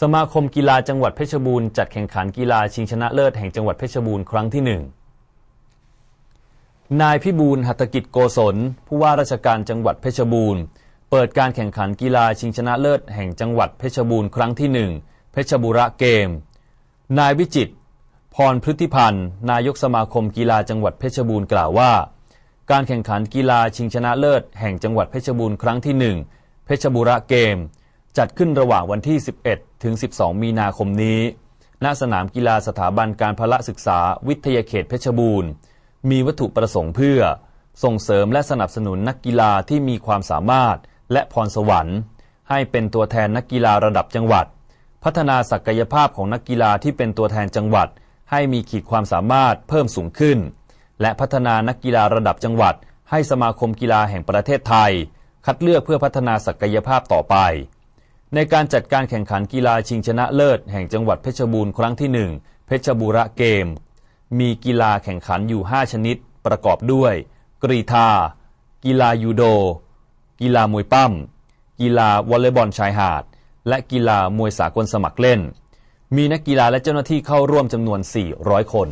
สมาคมกีฬาจังหวัดเพชรบูรณ์จัดแข่งขันกีฬาชิงชนะเลิศแห่งจังหวัดเพชรบูรณ์ครั้งที่หนึ่ง นายพิบูลหัตถกิจโกศล ผู้ว่าราชการจังหวัดเพชรบูรณ์เปิดการแข่งขันกีฬาชิงชนะเลิศแห่งจังหวัดเพชรบูรณ์ครั้งที่หนึ่งเพชรบุระเกม นายวิจิตพรพฤติพันธ์นายกสมาคมกีฬาจังหวัดเพชรบูรณ์กล่าวว่า การแข่งขันกีฬาชิงชนะเลิศแห่งจังหวัดเพชรบูรณ์ครั้งที่หนึ่งเพชรบุระเกมจัดขึ้นระหว่างวันที่ 11 ถึง 12 มีนาคมนี้ ณ สนามกีฬาสถาบันการพละศึกษาวิทยาเขตเพชรบูรณ์ มีวัตถุประสงค์เพื่อ ส่งเสริมและสนับสนุนนักกีฬาที่มีความสามารถ และพรสวรรค์ ให้เป็นตัวแทนนักกีฬาระดับจังหวัด พัฒนาศักยภาพของนักกีฬาที่เป็นตัวแทนจังหวัดให้มีขีดความสามารถเพิ่มสูงขึ้น และพัฒนานักกีฬาระดับจังหวัด ให้สมาคมกีฬาแห่งประเทศไทย คัดเลือกเพื่อพัฒนาศักยภาพต่อไปในการจัดการแข่งขันกีฬาชิงชนะเลิศแห่งจังหวัดเพชรบูรณ์ครั้งที่ 1 เพชรบูระเกม มีกีฬาแข่งขันอยู่ 5 ชนิดประกอบด้วยกรีธากีฬายูโด กีฬามวยปั้มกีฬาวอลเลย์บอลชายหาดและกีฬามวยสากลสมัครเล่น มีนักกีฬาและเจ้าหน้าที่เข้าร่วมจำนวน400คน